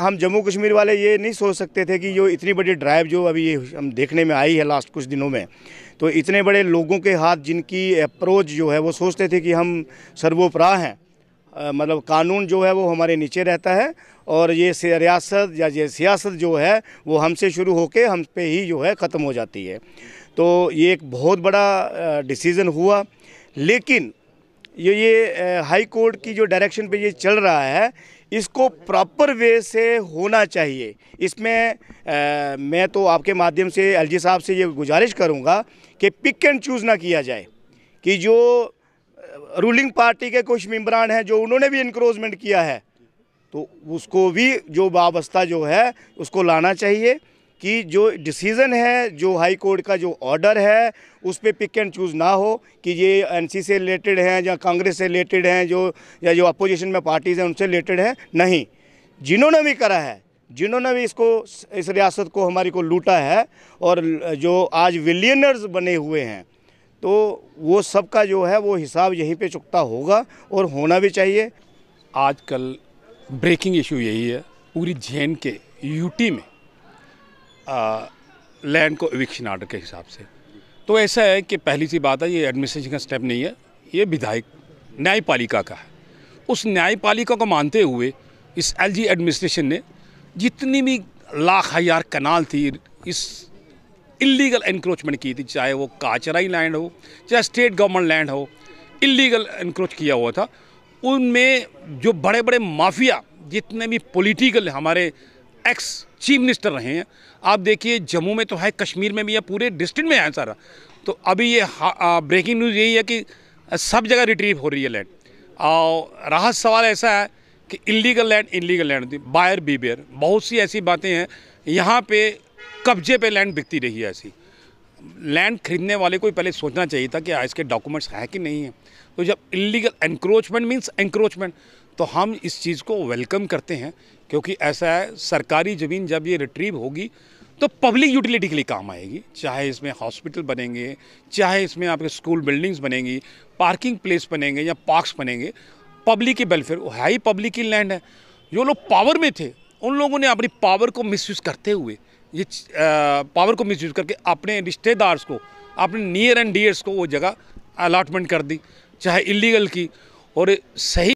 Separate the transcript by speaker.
Speaker 1: हम जम्मू कश्मीर वाले ये नहीं सोच सकते थे कि जो इतनी बड़ी ड्राइव जो अभी हम देखने में आई है लास्ट कुछ दिनों में तो इतने बड़े लोगों के हाथ जिनकी अप्रोच जो है वो सोचते थे कि हम सर्वोपरा हैं मतलब कानून जो है वो हमारे नीचे रहता है और ये रियासत या ये सियासत जो है वो हमसे शुरू होके हम पे ही जो है ख़त्म हो जाती है तो ये एक बहुत बड़ा डिसीज़न हुआ लेकिन ये ये हाई कोर्ट की जो डायरेक्शन पे ये चल रहा है इसको प्रॉपर वे से होना चाहिए इसमें आ, मैं तो आपके माध्यम से एलजी साहब से ये गुजारिश करूँगा कि पिक एंड चूज़ ना किया जाए कि जो रूलिंग पार्टी के कुछ मेम्बरान हैं जो उन्होंने भी इंक्रोचमेंट किया है तो उसको भी जो वाबस्ता जो है उसको लाना चाहिए कि जो डिसीज़न है जो हाई कोर्ट का जो ऑर्डर है उस पर पिक एंड चूज़ ना हो कि ये एनसी से रिलेटेड हैं या कांग्रेस से रिलेटेड हैं जो या जो अपोजिशन में पार्टीज़ हैं उनसे रिलेटेड हैं नहीं जिन्होंने भी करा है जिन्होंने भी इसको इस रियासत को हमारी को लूटा है और जो आज विलियनर्स बने हुए हैं तो वो सबका जो है वो हिसाब यहीं पे चुकता होगा और होना भी चाहिए
Speaker 2: आजकल ब्रेकिंग इशू यही है पूरी जे के यूटी में लैंड को एविक्शन आर्डर के हिसाब से तो ऐसा है कि पहली सी बात है ये एडमिनिस्ट्रेशन का स्टेप नहीं है ये विधायक न्यायपालिका का है उस न्यायपालिका को मानते हुए इस एलजी एडमिनिस्ट्रेशन ने जितनी भी लाख हजार कनाल थी इस इलीगल इनक्रोचमेंट की थी चाहे वो काचराई लैंड हो चाहे स्टेट गवर्नमेंट लैंड हो इलीगल इंक्रोच किया हुआ था उनमें जो बड़े बड़े माफिया जितने भी पॉलिटिकल हमारे एक्स चीफ मिनिस्टर रहे हैं आप देखिए जम्मू में तो है कश्मीर में भी है पूरे डिस्ट्रिक्ट में है सारा तो अभी ये ब्रेकिंग न्यूज़ यही है कि सब जगह रिट्रीव हो रही है लैंड और राहत सवाल ऐसा है कि illegal land illegal land buyer beware बहुत सी ऐसी बातें हैं यहाँ पे कब्जे पे लैंड बिकती रही है ऐसी लैंड खरीदने वाले को पहले सोचना चाहिए था कि हाँ, इसके डॉक्यूमेंट्स हैं कि नहीं है तो जब इलीगल एनक्रोचमेंट मीन्स एनक्रोचमेंट तो हम इस चीज़ को वेलकम करते हैं क्योंकि ऐसा है सरकारी ज़मीन जब ये रिट्रीव होगी तो पब्लिक यूटिलिटी के लिए काम आएगी चाहे इसमें हॉस्पिटल बनेंगे चाहे इसमें आपके स्कूल बिल्डिंग्स बनेंगी पार्किंग प्लेस बनेंगे या पार्क्स बनेंगे पब्लिक के वेलफेयर वो है ही पब्लिक की लैंड है जो लोग पावर में थे उन लोगों ने अपनी पावर को मिसयूज़ करते हुए ये पावर को मिसयूज़ करके अपने रिश्तेदार्स को अपने नियर एंड डियर्स को वो जगह अलाटमेंट कर दी चाहे इलीगल की और सही